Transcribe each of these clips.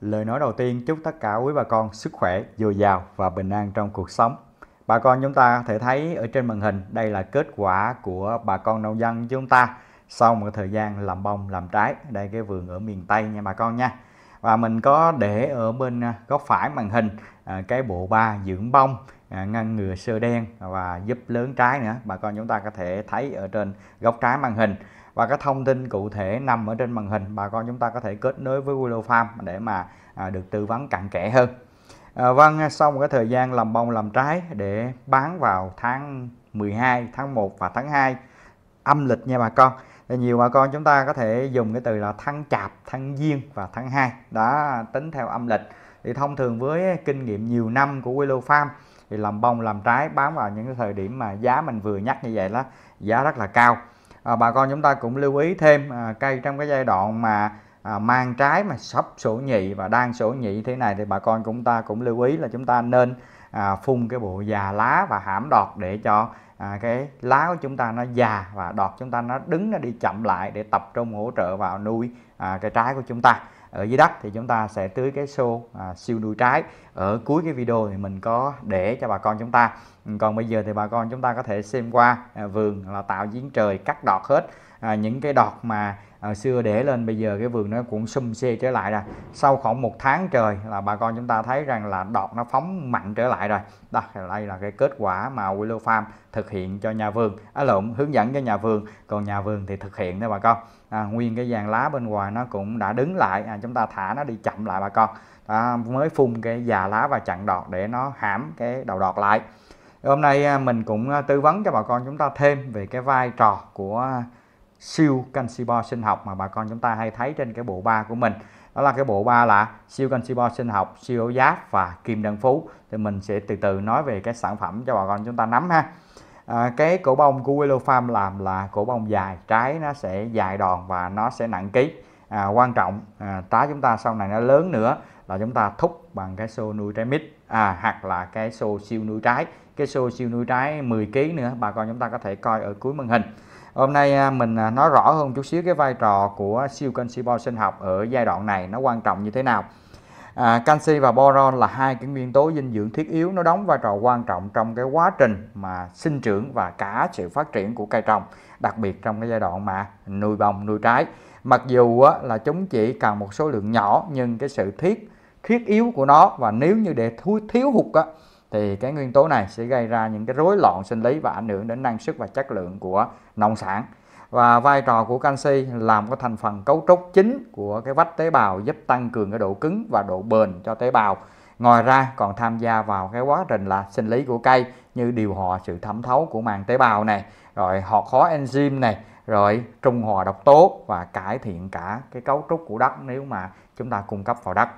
Lời nói đầu tiên chúc tất cả quý bà con sức khỏe, dồi dào và bình an trong cuộc sống. Bà con chúng ta có thể thấy ở trên màn hình đây là kết quả của bà con nông dân chúng ta sau một thời gian làm bông làm trái đây cái vườn ở miền Tây nha bà con nha và mình có để ở bên à, góc phải màn hình à, cái bộ ba dưỡng bông à, ngăn ngừa sơ đen và giúp lớn trái nữa bà con chúng ta có thể thấy ở trên góc trái màn hình và cái thông tin cụ thể nằm ở trên màn hình bà con chúng ta có thể kết nối với Willow Farm để mà à, được tư vấn cặn kẽ hơn à, vâng sau một cái thời gian làm bông làm trái để bán vào tháng 12 tháng 1 và tháng 2 âm lịch nha bà con thì nhiều bà con chúng ta có thể dùng cái từ là tháng chạp tháng giêng và tháng 2 đã tính theo âm lịch thì thông thường với kinh nghiệm nhiều năm của Willow Farm thì làm bông làm trái bán vào những cái thời điểm mà giá mình vừa nhắc như vậy đó giá rất là cao à, bà con chúng ta cũng lưu ý thêm à, cây trong cái giai đoạn mà à, mang trái mà sắp sổ nhị và đang sổ nhị thế này thì bà con chúng ta cũng lưu ý là chúng ta nên à, phun cái bộ già lá và hãm đọt để cho à, cái lá của chúng ta nó già và đọt chúng ta nó đứng nó đi chậm lại để tập trung hỗ trợ vào nuôi à, cái trái của chúng ta ở dưới đất thì chúng ta sẽ tưới cái xô à, siêu nuôi trái ở cuối cái video thì mình có để cho bà con chúng ta còn bây giờ thì bà con chúng ta có thể xem qua à, vườn là tạo giếng trời cắt đọt hết à, những cái đọt mà à, xưa để lên bây giờ cái vườn nó cũng xum xê trở lại rồi sau khoảng một tháng trời là bà con chúng ta thấy rằng là đọt nó phóng mạnh trở lại rồi đó đây là cái kết quả mà Willow Farm thực hiện cho nhà vườn á à, lộn hướng dẫn cho nhà vườn còn nhà vườn thì thực hiện đó bà con à, nguyên cái dàn lá bên ngoài nó cũng đã đứng lại à, chúng ta thả nó đi chậm lại bà con à, mới phun cái già lá và chặn đọt để nó hãm cái đầu đọt lại hôm nay à, mình cũng à, tư vấn cho bà con chúng ta thêm về cái vai trò của siêu canxi bo sinh học mà bà con chúng ta hay thấy trên cái bộ ba của mình đó là cái bộ ba là siêu canxi bo sinh học siêu ấu giáp và kim đơn phú thì mình sẽ từ từ nói về cái sản phẩm cho bà con chúng ta nắm ha à, cái cổ bông của Willow Farm làm là cổ bông dài trái nó sẽ dài đòn và nó sẽ nặng ký à, quan trọng à, trái chúng ta sau này nó lớn nữa là chúng ta thúc bằng cái xô nuôi trái mít à, hoặc là cái xô siêu nuôi trái cái xô siêu nuôi trái 10 kg nữa bà con chúng ta có thể coi ở cuối màn hình hôm nay à, mình à, nói rõ hơn chút xíu cái vai trò của siêu canxi bo sinh học ở giai đoạn này nó quan trọng như thế nào à, canxi và boron là hai cái nguyên tố dinh dưỡng thiết yếu nó đóng vai trò quan trọng trong cái quá trình mà sinh trưởng và cả sự phát triển của cây trồng đặc biệt trong cái giai đoạn mà nuôi bông nuôi trái mặc dù là chúng chỉ cần một số lượng nhỏ nhưng cái sự thiết thiết yếu của nó và nếu như để thiếu hụt thì cái nguyên tố này sẽ gây ra những cái rối loạn sinh lý và ảnh hưởng đến năng suất và chất lượng của nông sản và vai trò của canxi làm cái thành phần cấu trúc chính của cái vách tế bào giúp tăng cường cái độ cứng và độ bền cho tế bào ngoài ra còn tham gia vào cái quá trình là sinh lý của cây như điều hòa sự thẩm thấu của màng tế bào này rồi hoạt khó enzyme này rồi trung hòa độc tố và cải thiện cả cái cấu trúc của đất nếu mà chúng ta cung cấp vào đất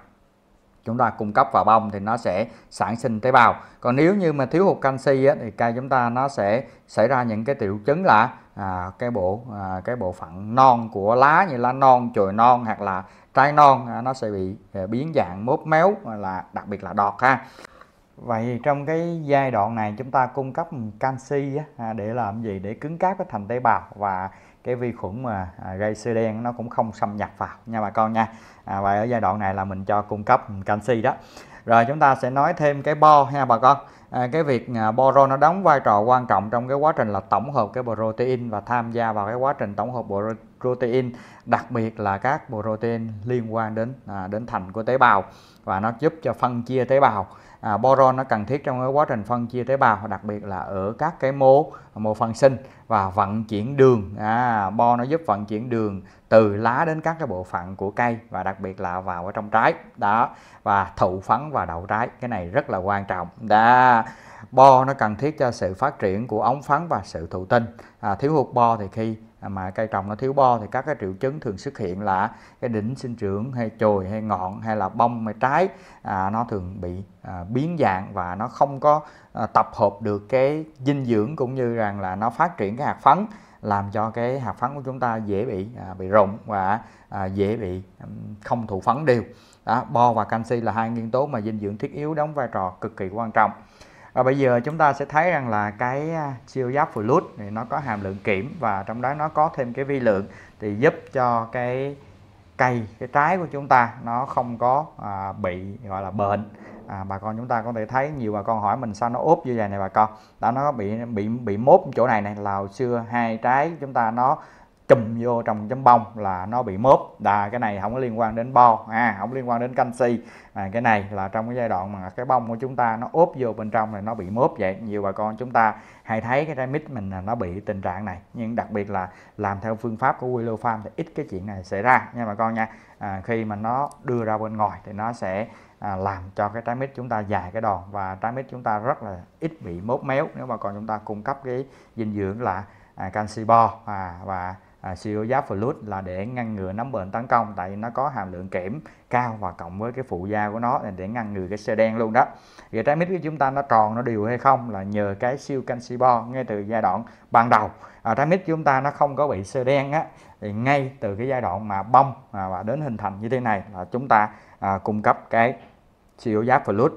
chúng ta cung cấp vào bông thì nó sẽ sản sinh tế bào còn nếu như mà thiếu hụt canxi á, thì cây chúng ta nó sẽ xảy ra những cái triệu chứng là à, cái bộ à, cái bộ phận non của lá như lá non chồi non hoặc là trái non à, nó sẽ bị à, biến dạng mốt méo à, là đặc biệt là đọt ha Vậy trong cái giai đoạn này chúng ta cung cấp canxi á, à, để làm gì để cứng cáp cái thành tế bào và cái vi khuẩn mà à, gây sơ đen nó cũng không xâm nhập vào nha bà con nha à, và ở giai đoạn này là mình cho cung cấp canxi đó rồi chúng ta sẽ nói thêm cái bo ha bà con à, cái việc à, boro nó đóng vai trò quan trọng trong cái quá trình là tổng hợp cái protein và tham gia vào cái quá trình tổng hợp protein đặc biệt là các protein liên quan đến à, đến thành của tế bào và nó giúp cho phân chia tế bào à, boron nó cần thiết trong cái quá trình phân chia tế bào đặc biệt là ở các cái mô mô phân sinh và vận chuyển đường à, bo nó giúp vận chuyển đường từ lá đến các cái bộ phận của cây và đặc biệt là vào ở trong trái đó và thụ phấn và đậu trái cái này rất là quan trọng đó bo nó cần thiết cho sự phát triển của ống phấn và sự thụ tinh à, thiếu hụt bo thì khi À, mà cây trồng nó thiếu bo thì các cái triệu chứng thường xuất hiện là cái đỉnh sinh trưởng hay chồi hay ngọn hay là bông hay trái à, nó thường bị à, biến dạng và nó không có à, tập hợp được cái dinh dưỡng cũng như rằng là nó phát triển cái hạt phấn làm cho cái hạt phấn của chúng ta dễ bị à, bị rụng và à, dễ bị không thụ phấn đều đó, bo và canxi là hai nguyên tố mà dinh dưỡng thiết yếu đóng vai trò cực kỳ quan trọng và bây giờ chúng ta sẽ thấy rằng là cái à, siêu giáp phù lút thì nó có hàm lượng kiểm và trong đó nó có thêm cái vi lượng thì giúp cho cái cây cái trái của chúng ta nó không có à, bị gọi là bệnh à, bà con chúng ta có thể thấy nhiều bà con hỏi mình sao nó úp như vậy này bà con đã nó bị bị bị mốt chỗ này này là xưa hai trái chúng ta nó chùm vô trong chấm bông là nó bị mớp đà cái này không có liên quan đến bo à không liên quan đến canxi à, cái này là trong cái giai đoạn mà cái bông của chúng ta nó ốp vô bên trong này nó bị mớp vậy nhiều bà con chúng ta hay thấy cái trái mít mình là nó bị tình trạng này nhưng đặc biệt là làm theo phương pháp của Willow Farm thì ít cái chuyện này xảy ra nha bà con nha à, khi mà nó đưa ra bên ngoài thì nó sẽ à, làm cho cái trái mít chúng ta dài cái đòn và trái mít chúng ta rất là ít bị mốt méo nếu mà còn chúng ta cung cấp cái dinh dưỡng là à, canxi bo à, và À, siêu Sirogiap Flut là để ngăn ngừa nấm bệnh tấn công tại nó có hàm lượng kẽm cao và cộng với cái phụ da của nó để ngăn ngừa cái xơ đen luôn đó thì trái mít của chúng ta nó tròn nó đều hay không là nhờ cái siêu canxi bo ngay từ giai đoạn ban đầu à, trái mít của chúng ta nó không có bị xơ đen á thì ngay từ cái giai đoạn mà bông à, và đến hình thành như thế này là chúng ta à, cung cấp cái siêu giáp flut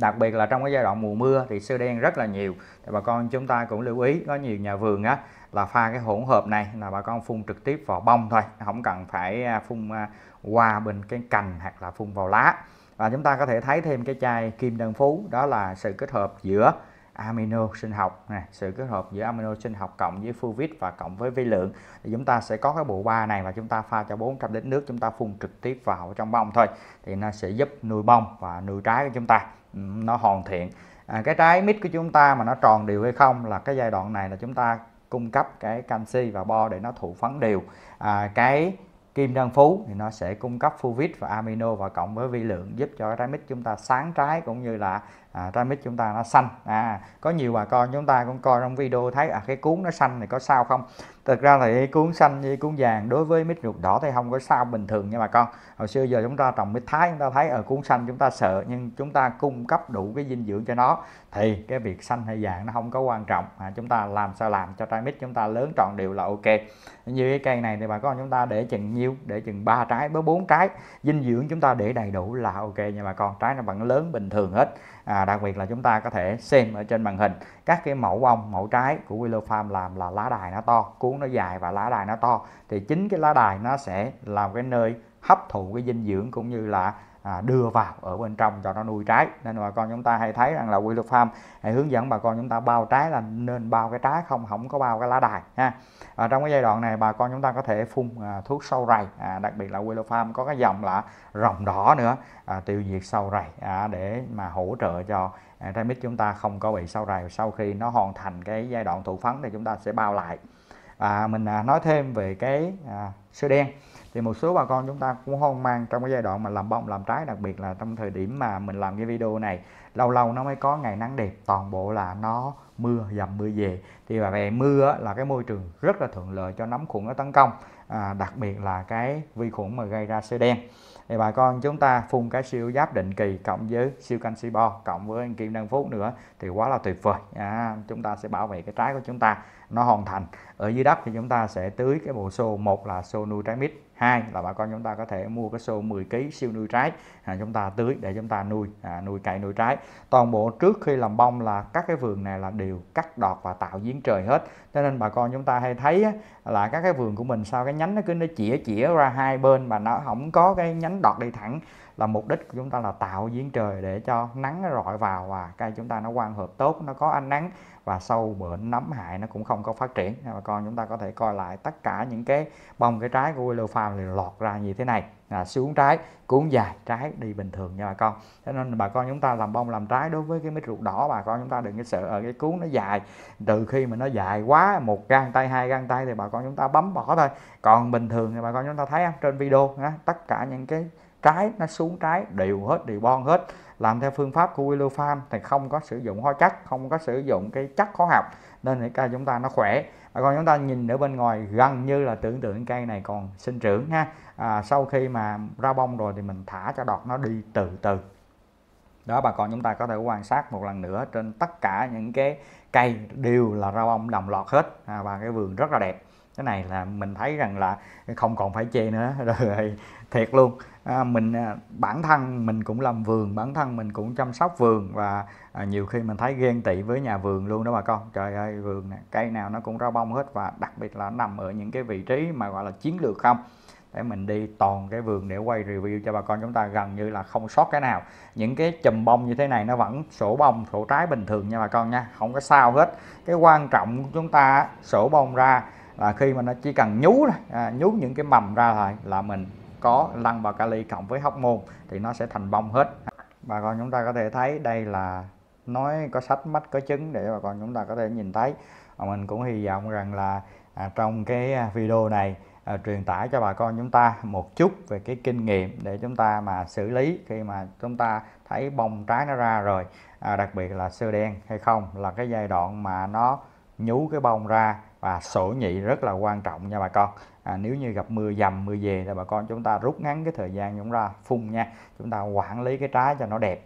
đặc biệt là trong cái giai đoạn mùa mưa thì sơ đen rất là nhiều thì bà con chúng ta cũng lưu ý có nhiều nhà vườn á là pha cái hỗn hợp này là bà con phun trực tiếp vào bông thôi không cần phải à, phun à, qua bên cái cành hoặc là phun vào lá và chúng ta có thể thấy thêm cái chai kim đơn phú đó là sự kết hợp giữa amino sinh học này sự kết hợp giữa amino sinh học cộng với fuvit và cộng với vi lượng thì chúng ta sẽ có cái bộ ba này và chúng ta pha cho 400 lít nước chúng ta phun trực tiếp vào trong bông thôi thì nó sẽ giúp nuôi bông và nuôi trái của chúng ta nó hoàn thiện à, cái trái mít của chúng ta mà nó tròn đều hay không là cái giai đoạn này là chúng ta cung cấp cái canxi và bo để nó thụ phấn đều à, cái kim đơn phú thì nó sẽ cung cấp fuvit và amino và cộng với vi lượng giúp cho trái mít chúng ta sáng trái cũng như là à, trái mít chúng ta nó xanh à có nhiều bà con chúng ta cũng coi trong video thấy à cái cuốn nó xanh thì có sao không thực ra thì cuốn xanh với cuốn vàng đối với mít ruột đỏ thì không có sao bình thường nha bà con hồi xưa giờ chúng ta trồng mít thái chúng ta thấy ở cuốn xanh chúng ta sợ nhưng chúng ta cung cấp đủ cái dinh dưỡng cho nó thì cái việc xanh hay vàng nó không có quan trọng à, chúng ta làm sao làm cho trái mít chúng ta lớn tròn đều là ok như cái cây này thì bà con chúng ta để chừng nhiêu để chừng 3 trái với 4 trái dinh dưỡng chúng ta để đầy đủ là ok nha bà con trái nó vẫn lớn bình thường hết à, đặc biệt là chúng ta có thể xem ở trên màn hình các cái mẫu ong mẫu trái của Willow Farm làm là lá đài nó to cuốn nó dài và lá đài nó to thì chính cái lá đài nó sẽ làm cái nơi hấp thụ cái dinh dưỡng cũng như là à, đưa vào ở bên trong cho nó nuôi trái nên bà con chúng ta hay thấy rằng là quy luật farm hãy hướng dẫn bà con chúng ta bao trái là nên bao cái trái không không có bao cái lá đài ha à, trong cái giai đoạn này bà con chúng ta có thể phun à, thuốc sâu rầy à, đặc biệt là quy luật farm có cái dòng là rồng đỏ nữa à, tiêu diệt sâu rầy à, để mà hỗ trợ cho à, trái mít chúng ta không có bị sâu rầy sau khi nó hoàn thành cái giai đoạn thụ phấn thì chúng ta sẽ bao lại à, mình à, nói thêm về cái à, sơ đen thì một số bà con chúng ta cũng hoang mang trong cái giai đoạn mà làm bông làm trái đặc biệt là trong thời điểm mà mình làm cái video này lâu lâu nó mới có ngày nắng đẹp toàn bộ là nó mưa dầm mưa về thì bà về mưa là cái môi trường rất là thuận lợi cho nấm khuẩn nó tấn công à, đặc biệt là cái vi khuẩn mà gây ra sơ đen thì bà con chúng ta phun cái siêu giáp định kỳ cộng với siêu canxi bo cộng với anh kim đăng phúc nữa thì quá là tuyệt vời à, chúng ta sẽ bảo vệ cái trái của chúng ta nó hoàn thành ở dưới đất thì chúng ta sẽ tưới cái bộ xô một là xô nuôi trái mít hai là bà con chúng ta có thể mua cái xô 10 kg siêu nuôi trái à, chúng ta tưới để chúng ta nuôi à, nuôi cày nuôi trái toàn bộ trước khi làm bông là các cái vườn này là đều cắt đọt và tạo giếng trời hết cho nên bà con chúng ta hay thấy là các cái vườn của mình sao cái nhánh nó cứ nó chĩa chĩa ra hai bên mà nó không có cái nhánh đọt đi thẳng là mục đích của chúng ta là tạo giếng trời để cho nắng nó rọi vào và cây chúng ta nó quan hợp tốt nó có ánh nắng và sâu bệnh nấm hại nó cũng không có phát triển và con chúng ta có thể coi lại tất cả những cái bông cái trái của willow farm thì lọt ra như thế này là xuống trái cuốn dài trái đi bình thường nha bà con cho nên bà con chúng ta làm bông làm trái đối với cái mít ruột đỏ bà con chúng ta đừng có sợ ở ờ, cái cuốn nó dài từ khi mà nó dài quá một gan tay hai gan tay thì bà con chúng ta bấm bỏ thôi còn bình thường thì bà con chúng ta thấy trên video á, tất cả những cái trái nó xuống trái đều hết đều bon hết làm theo phương pháp của Willow Farm thì không có sử dụng hóa chất không có sử dụng cái chất hóa học nên thì cây chúng ta nó khỏe còn chúng ta nhìn ở bên ngoài gần như là tưởng tượng cây này còn sinh trưởng ha à, sau khi mà ra bông rồi thì mình thả cho đọt nó đi từ từ đó bà con chúng ta có thể quan sát một lần nữa trên tất cả những cái cây đều là rau bông đồng loạt hết à, và cái vườn rất là đẹp cái này là mình thấy rằng là không còn phải chê nữa rồi thiệt luôn à, mình à, bản thân mình cũng làm vườn bản thân mình cũng chăm sóc vườn và à, nhiều khi mình thấy ghen tị với nhà vườn luôn đó bà con trời ơi vườn này, cây nào nó cũng rau bông hết và đặc biệt là nằm ở những cái vị trí mà gọi là chiến lược không để mình đi toàn cái vườn để quay review cho bà con chúng ta gần như là không sót cái nào những cái chùm bông như thế này nó vẫn sổ bông sổ trái bình thường nha bà con nha không có sao hết cái quan trọng của chúng ta sổ bông ra là khi mà nó chỉ cần nhú à, nhú những cái mầm ra thôi là mình có lăng và kali cộng với hóc môn thì nó sẽ thành bông hết bà con chúng ta có thể thấy đây là nói có sách mắt có chứng để bà con chúng ta có thể nhìn thấy và mình cũng hy vọng rằng là à, trong cái à, video này à, truyền tải cho bà con chúng ta một chút về cái kinh nghiệm để chúng ta mà xử lý khi mà chúng ta thấy bông trái nó ra rồi à, đặc biệt là sơ đen hay không là cái giai đoạn mà nó nhú cái bông ra và sổ nhị rất là quan trọng nha bà con à, nếu như gặp mưa dầm mưa về thì bà con chúng ta rút ngắn cái thời gian chúng ta phun nha chúng ta quản lý cái trái cho nó đẹp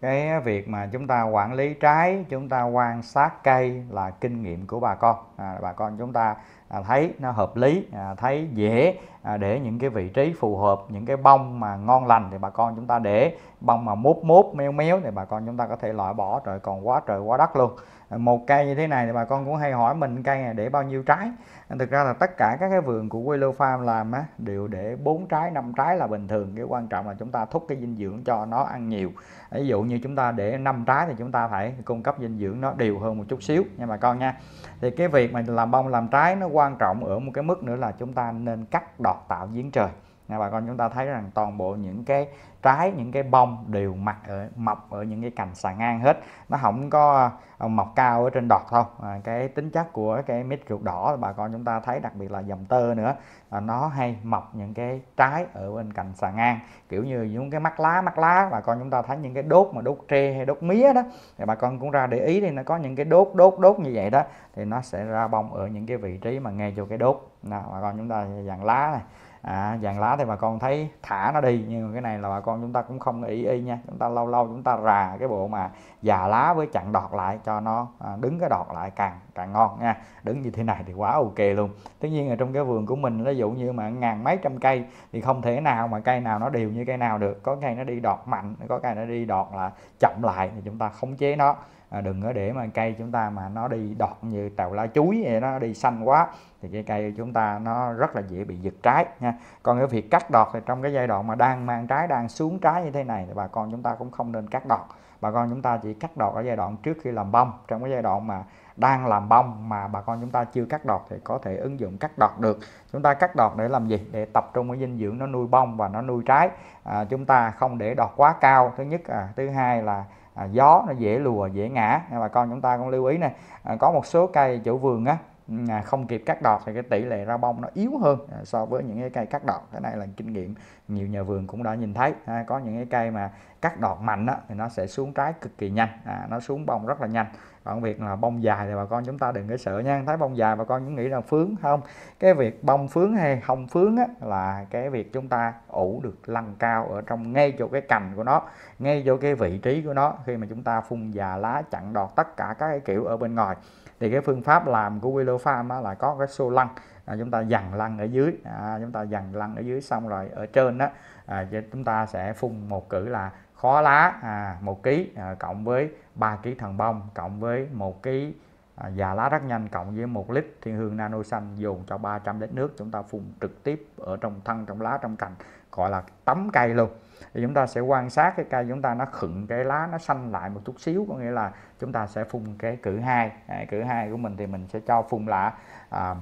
cái việc mà chúng ta quản lý trái chúng ta quan sát cây là kinh nghiệm của bà con À, bà con chúng ta à, thấy nó hợp lý à, thấy dễ để những cái vị trí phù hợp những cái bông mà ngon lành thì bà con chúng ta để bông mà mốt mốt méo méo thì bà con chúng ta có thể loại bỏ trời còn quá trời quá đất luôn một cây như thế này thì bà con cũng hay hỏi mình cây này để bao nhiêu trái thực ra là tất cả các cái vườn của Willow Farm làm á đều để bốn trái năm trái là bình thường cái quan trọng là chúng ta thúc cái dinh dưỡng cho nó ăn nhiều ví dụ như chúng ta để năm trái thì chúng ta phải cung cấp dinh dưỡng nó đều hơn một chút xíu nha bà con nha thì cái việc mà làm bông làm trái nó quan trọng ở một cái mức nữa là chúng ta nên cắt đọt tạo giếng trời nha bà con chúng ta thấy rằng toàn bộ những cái trái những cái bông đều mặc ở mọc ở những cái cành xà ngang hết nó không có ờ, mọc cao ở trên đọt đâu. à, ờ, cái tính chất của cái mít ruột đỏ bà con chúng ta thấy đặc biệt là dầm tơ nữa à, nó hay mọc những cái trái ở bên cành xà ngang kiểu như những cái mắt lá mắt lá bà con chúng ta thấy những cái đốt mà đốt tre hay đốt mía đó thì bà con cũng ra để ý thì nó có những cái đốt đốt đốt như vậy đó thì nó sẽ ra bông ở những cái vị trí mà ngay chỗ cái đốt nào bà con chúng ta dàn lá này à, vàng lá thì bà con thấy thả nó đi nhưng cái này là bà con chúng ta cũng không ý y nha chúng ta lâu lâu chúng ta rà cái bộ mà già lá với chặn đọt lại cho nó à, đứng cái đọt lại càng càng ngon nha đứng như thế này thì quá ok luôn tất nhiên là trong cái vườn của mình ví dụ như mà ngàn mấy trăm cây thì không thể nào mà cây nào nó đều như cây nào được có cây nó đi đọt mạnh có cây nó đi đọt là chậm lại thì chúng ta khống chế nó à, đừng có để mà cây chúng ta mà nó đi đọt như tàu lá chuối vậy nó đi xanh quá thì cái cây chúng ta nó rất là dễ bị giật trái nha còn cái việc cắt đọt thì trong cái giai đoạn mà đang mang trái đang xuống trái như thế này thì bà con chúng ta cũng không nên cắt đọt bà con chúng ta chỉ cắt đọt ở giai đoạn trước khi làm bông trong cái giai đoạn mà đang làm bông mà bà con chúng ta chưa cắt đọt thì có thể ứng dụng cắt đọt được chúng ta cắt đọt để làm gì để tập trung cái dinh dưỡng nó nuôi bông và nó nuôi trái à, chúng ta không để đọt quá cao thứ nhất à, thứ hai là à, gió nó dễ lùa dễ ngã nên bà con chúng ta cũng lưu ý này à, có một số cây chỗ vườn á ừ, à, không kịp cắt đọt thì cái tỷ lệ ra bông nó yếu hơn à, so với những cái cây cắt đọt cái này là kinh nghiệm nhiều nhà vườn cũng đã nhìn thấy à, có những cái cây mà cắt đọt mạnh á, thì nó sẽ xuống trái cực kỳ nhanh à, nó xuống bông rất là nhanh còn việc là bông dài thì bà con chúng ta đừng có sợ nha thấy bông dài bà con cũng nghĩ là phướng không cái việc bông phướng hay không phướng á, là cái việc chúng ta ủ được lăng cao ở trong ngay chỗ cái cành của nó ngay chỗ cái vị trí của nó khi mà chúng ta phun già lá chặn đọt tất cả các cái kiểu ở bên ngoài thì cái phương pháp làm của Willow Farm á, là có cái xô lăng à, chúng ta dằn lăn ở dưới à, chúng ta dằn lăn ở dưới xong rồi ở trên đó à, chúng ta sẽ phun một cử là khó lá à, ký à, cộng với 3 ký thần bông cộng với một ký à, già lá rất nhanh cộng với một lít thiên hương nano xanh dồn cho 300 lít nước chúng ta phun trực tiếp ở trong thân trong lá trong cành gọi là tấm cây luôn thì chúng ta sẽ quan sát cái cây chúng ta nó khựng cái lá nó xanh lại một chút xíu có nghĩa là chúng ta sẽ phun cái cử hai à, cử hai của mình thì mình sẽ cho phun lại à,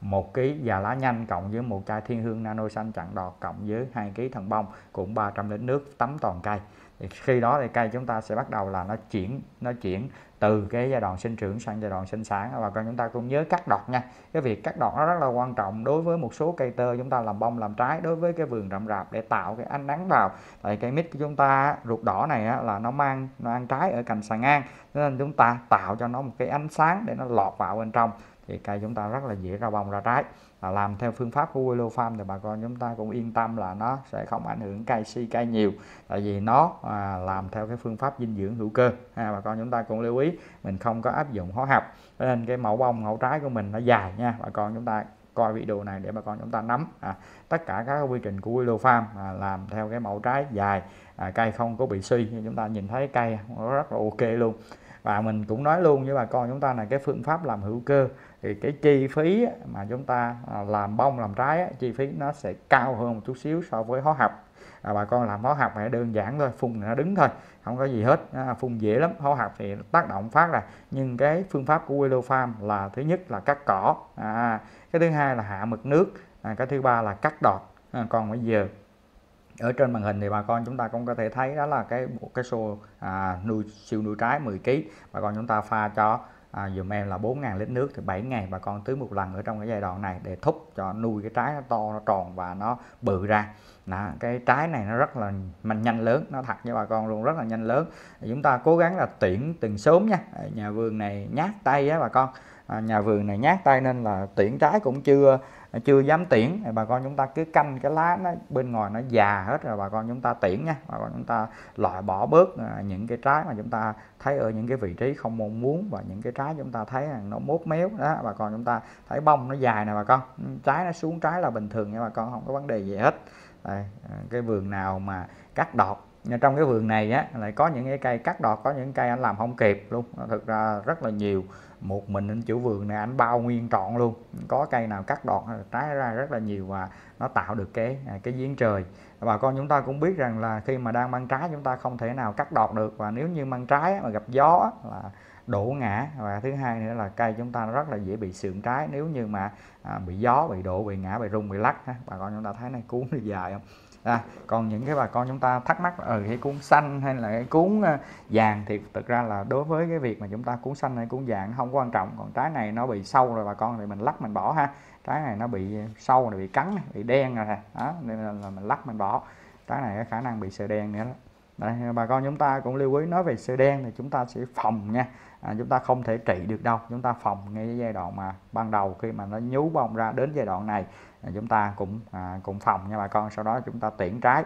một ký già lá nhanh cộng với một chai thiên hương nano xanh chặn đọt cộng với hai ký thần bông cũng 300 lít nước tắm toàn cây thì khi đó thì cây chúng ta sẽ bắt đầu là nó chuyển nó chuyển từ cái giai đoạn sinh trưởng sang giai đoạn sinh sản và con chúng ta cũng nhớ cắt đọt nha cái việc cắt đọt nó rất là quan trọng đối với một số cây tơ chúng ta làm bông làm trái đối với cái vườn rậm rạp để tạo cái ánh nắng vào tại cây mít của chúng ta ruột đỏ này á, là nó mang nó ăn trái ở cành xà ngang nên chúng ta tạo cho nó một cái ánh sáng để nó lọt vào bên trong thì cây chúng ta rất là dễ ra bông ra trái à, làm theo phương pháp của Willow Farm thì bà con chúng ta cũng yên tâm là nó sẽ không ảnh hưởng cây si cây nhiều tại vì nó à, làm theo cái phương pháp dinh dưỡng hữu cơ ha, bà con chúng ta cũng lưu ý mình không có áp dụng hóa học nên cái mẫu bông mẫu trái của mình nó dài nha bà con chúng ta coi video này để bà con chúng ta nắm à, tất cả các quy trình của Willow Farm à, làm theo cái mẫu trái dài à, cây không có bị suy như chúng ta nhìn thấy cây nó rất là ok luôn và mình cũng nói luôn với bà con chúng ta là cái phương pháp làm hữu cơ thì cái chi phí mà chúng ta à, làm bông làm trái chi phí nó sẽ cao hơn một chút xíu so với hóa học à, bà con làm hóa học thì đơn giản thôi phun nó đứng thôi không có gì hết à, phun dễ lắm hóa học thì tác động phát là nhưng cái phương pháp của Willow Farm là thứ nhất là cắt cỏ à, cái thứ hai là hạ mực nước à, cái thứ ba là cắt đọt à, còn bây giờ ở trên màn hình thì bà con chúng ta cũng có thể thấy đó là cái một cái xô à, nuôi siêu nuôi trái 10 kg bà con chúng ta pha cho à, dùm em là 4.000 lít nước thì 7 ngày bà con tưới một lần ở trong cái giai đoạn này để thúc cho nuôi cái trái nó to nó tròn và nó bự ra đó, cái trái này nó rất là mạnh nhanh lớn nó thật với bà con luôn rất là nhanh lớn chúng ta cố gắng là tuyển từng sớm nha nhà vườn này nhát tay á bà con à, nhà vườn này nhát tay nên là tuyển trái cũng chưa chưa dám tiễn bà con chúng ta cứ canh cái lá nó bên ngoài nó già hết rồi bà con chúng ta tiễn nha bà con chúng ta loại bỏ bớt à, những cái trái mà chúng ta thấy ở những cái vị trí không mong muốn và những cái trái chúng ta thấy là nó mốt méo đó bà con chúng ta thấy bông nó dài nè bà con ừ, trái nó xuống trái là bình thường nha bà con không có vấn đề gì hết Đây, à, cái vườn nào mà cắt đọt trong cái vườn này á lại có những cái cây cắt đọt có những cây anh làm không kịp luôn thực ra rất là nhiều một mình anh chủ vườn này anh bao nguyên trọn luôn có cây nào cắt đọt trái ra rất là nhiều và nó tạo được cái à, cái giếng trời bà con chúng ta cũng biết rằng là khi mà đang mang trái chúng ta không thể nào cắt đọt được và nếu như mang trái mà gặp gió là đổ ngã và thứ hai nữa là cây chúng ta rất là dễ bị sượng trái nếu như mà à, bị gió bị đổ bị ngã bị rung bị lắc bà con chúng ta thấy này cuốn đi dài không à, còn những cái bà con chúng ta thắc mắc ở ừ, ờ, cái cuốn xanh hay là cái cuốn ờ, vàng thì thực ra là đối với cái việc mà chúng ta cuốn xanh hay cuốn vàng không quan trọng còn trái này nó bị sâu rồi bà con thì mình lắc mình bỏ ha trái này nó bị sâu rồi bị cắn bị đen rồi đó nên là mình lắc mình bỏ trái này có khả năng bị sợi đen nữa đó Đấy, bà con chúng ta cũng lưu ý nói về sợi đen thì chúng ta sẽ phòng nha à, chúng ta không thể trị được đâu chúng ta phòng ngay giai đoạn mà ban đầu khi mà nó nhú bông ra đến giai đoạn này à, chúng ta cũng à, cũng phòng nha bà con sau đó chúng ta tiễn trái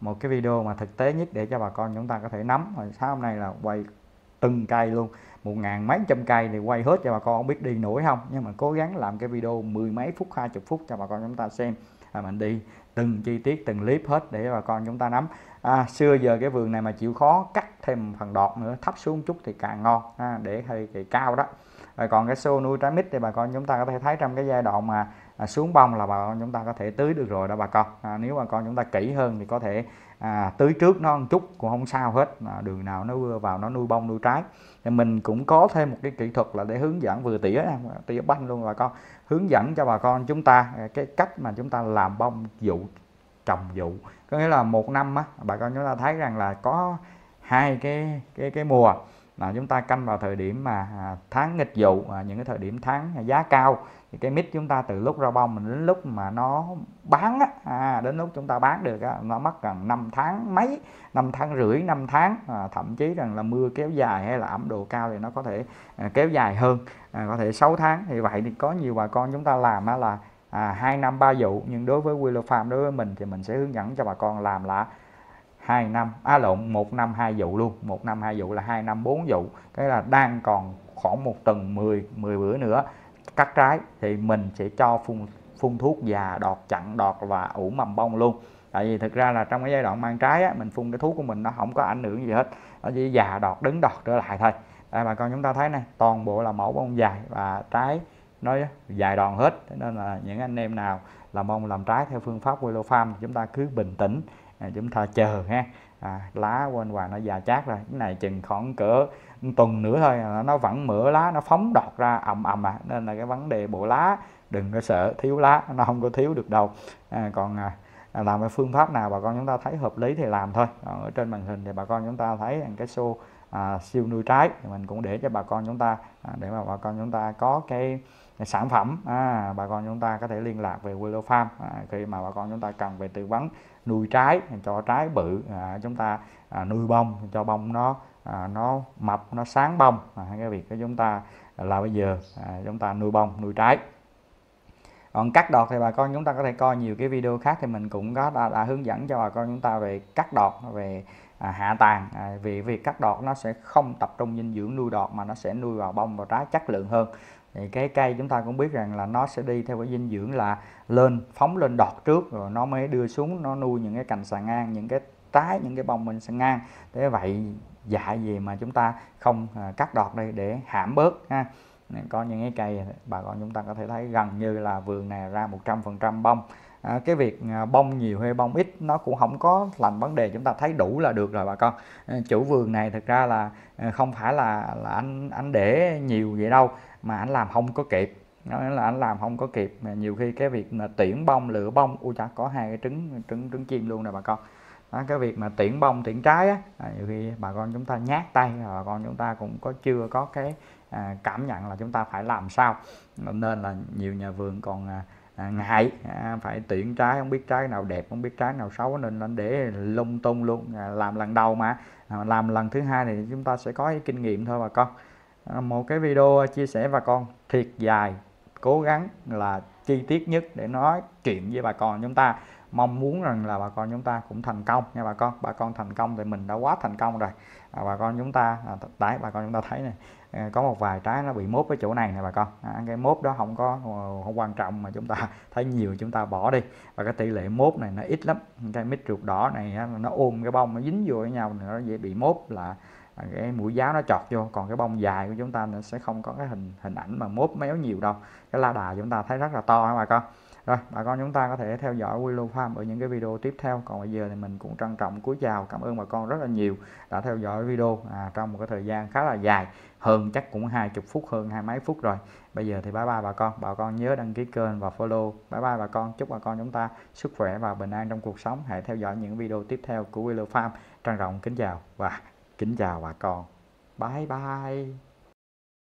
một cái video mà thực tế nhất để cho bà con chúng ta có thể nắm rồi sáng hôm nay là quay từng cây luôn một ngàn mấy trăm cây thì quay hết cho bà con không biết đi nổi không nhưng mà cố gắng làm cái video mười mấy phút hai chục phút cho bà con chúng ta xem à, mình đi từng chi tiết từng clip hết để bà con chúng ta nắm à, xưa giờ cái vườn này mà chịu khó cắt thêm phần đọt nữa thấp xuống chút thì càng ngon ha, để hơi kỳ cao đó rồi còn cái xô nuôi trái mít thì bà con chúng ta có thể thấy trong cái giai đoạn mà à, xuống bông là bà con chúng ta có thể tưới được rồi đó bà con à, nếu bà con chúng ta kỹ hơn thì có thể à, tưới trước nó một chút cũng không sao hết à, đường nào nó vừa vào nó nuôi bông nuôi trái thì mình cũng có thêm một cái kỹ thuật là để hướng dẫn vừa tỉa tỉa banh luôn bà con hướng dẫn cho bà con chúng ta à, cái cách mà chúng ta làm bông vụ trồng vụ có nghĩa là một năm á bà con chúng ta thấy rằng là có hai cái cái cái mùa là chúng ta canh vào thời điểm mà à, tháng nghịch vụ à, những cái thời điểm tháng giá cao thì cái mít chúng ta từ lúc ra bông mình đến lúc mà nó bán á à, đến lúc chúng ta bán được á nó mất gần 5 tháng mấy 5 tháng rưỡi 5 tháng à, thậm chí rằng là mưa kéo dài hay là ẩm độ cao thì nó có thể à, kéo dài hơn à, có thể 6 tháng thì vậy thì có nhiều bà con chúng ta làm á là à, 2 năm 3 vụ nhưng đối với Willow Farm đối với mình thì mình sẽ hướng dẫn cho bà con làm là hai năm à lộn một năm hai vụ luôn một năm hai vụ là hai năm bốn vụ cái là đang còn khoảng một tuần 10 10 bữa nữa cắt trái thì mình sẽ cho phun phun thuốc già đọt chặn đọt và ủ mầm bông luôn tại vì thực ra là trong cái giai đoạn mang trái á, mình phun cái thuốc của mình nó không có ảnh hưởng gì hết nó chỉ già đọt đứng đọt trở lại thôi đây à, bà con chúng ta thấy này toàn bộ là mẫu bông dài và trái nó dài đòn hết thế nên là những anh em nào làm bông làm trái theo phương pháp Willow Farm chúng ta cứ bình tĩnh à, chúng ta chờ ha à, lá quên hoài nó già chát rồi cái này chừng khoảng cỡ tuần nữa thôi à, nó vẫn mửa lá nó phóng đọt ra ầm ầm à nên là cái vấn đề bộ lá đừng có sợ thiếu lá nó không có thiếu được đâu à, còn à, à làm cái phương pháp nào bà con chúng ta thấy hợp lý thì làm thôi còn ở trên màn hình thì bà con chúng ta thấy cái xô à, siêu nuôi trái thì mình cũng để cho bà con chúng ta à, để mà bà con chúng ta có cái sản phẩm à, bà con chúng ta có thể liên lạc về Willow Farm à, khi mà bà con chúng ta cần về tư vấn nuôi trái cho trái bự à, chúng ta à, nuôi bông cho bông nó à, nó mập nó sáng bông à, cái việc của chúng ta là bây giờ à, chúng ta nuôi bông nuôi trái còn cắt đọt thì bà con chúng ta có thể coi nhiều cái video khác thì mình cũng có đã, đã hướng dẫn cho bà con chúng ta về cắt đọt về à, hạ tàn à, vì việc cắt đọt nó sẽ không tập trung dinh dưỡng nuôi đọt mà nó sẽ nuôi vào bông và trái chất lượng hơn thì cái cây chúng ta cũng biết rằng là nó sẽ đi theo cái dinh dưỡng là lên phóng lên đọt trước rồi nó mới đưa xuống nó nuôi những cái cành xà ngang những cái trái những cái bông mình xà ngang thế vậy dạ gì mà chúng ta không à, cắt đọt đi để hãm bớt ha có những cái cây bà con chúng ta có thể thấy gần như là vườn này ra 100% bông à, cái việc à, bông nhiều hay bông ít nó cũng không có làm vấn đề chúng ta thấy đủ là được rồi bà con à, chủ vườn này thực ra là không phải là là anh anh để nhiều vậy đâu mà anh làm không có kịp nó là anh làm không có kịp mà nhiều khi cái việc mà tuyển bông lựa bông ui chả có hai cái trứng trứng trứng chim luôn nè bà con đó, cái việc mà tiễn bông tiễn trái á nhiều khi bà con chúng ta nhát tay bà con chúng ta cũng có chưa có cái à, cảm nhận là chúng ta phải làm sao nên là nhiều nhà vườn còn à, à, ngại à, phải tuyển trái không biết trái nào đẹp không biết trái nào xấu nên nên để lung tung luôn à, làm lần đầu mà à, làm lần thứ hai thì chúng ta sẽ có cái kinh nghiệm thôi bà con à, một cái video chia sẻ bà con thiệt dài cố gắng là chi tiết nhất để nói chuyện với bà con chúng ta mong muốn rằng là bà con chúng ta cũng thành công nha bà con bà con thành công thì mình đã quá thành công rồi à, bà con chúng ta à, đấy bà con chúng ta thấy này à, có một vài trái nó bị mốt cái chỗ này nè bà con à, cái mốt đó không có ờ, không quan trọng mà chúng ta thấy nhiều chúng ta bỏ đi và cái tỷ lệ mốt này nó ít lắm cái mít ruột đỏ này nó ôm cái bông nó dính vô với nhau nó dễ bị mốt là à, cái mũi giáo nó chọt vô còn cái bông dài của chúng ta nó sẽ không có cái hình hình ảnh mà mốt méo nhiều đâu cái la đà chúng ta thấy rất là to hả bà con rồi bà con chúng ta có thể theo dõi Willow Farm ở những cái video tiếp theo còn bây giờ thì mình cũng trân trọng cúi chào cảm ơn bà con rất là nhiều đã theo dõi video à, trong một cái thời gian khá là dài hơn chắc cũng hai chục phút hơn hai mấy phút rồi bây giờ thì bye bye bà con bà con nhớ đăng ký kênh và follow bye bye bà con chúc bà con chúng ta sức khỏe và bình an trong cuộc sống hãy theo dõi những video tiếp theo của Willow Farm trân trọng kính chào và kính chào bà con bye bye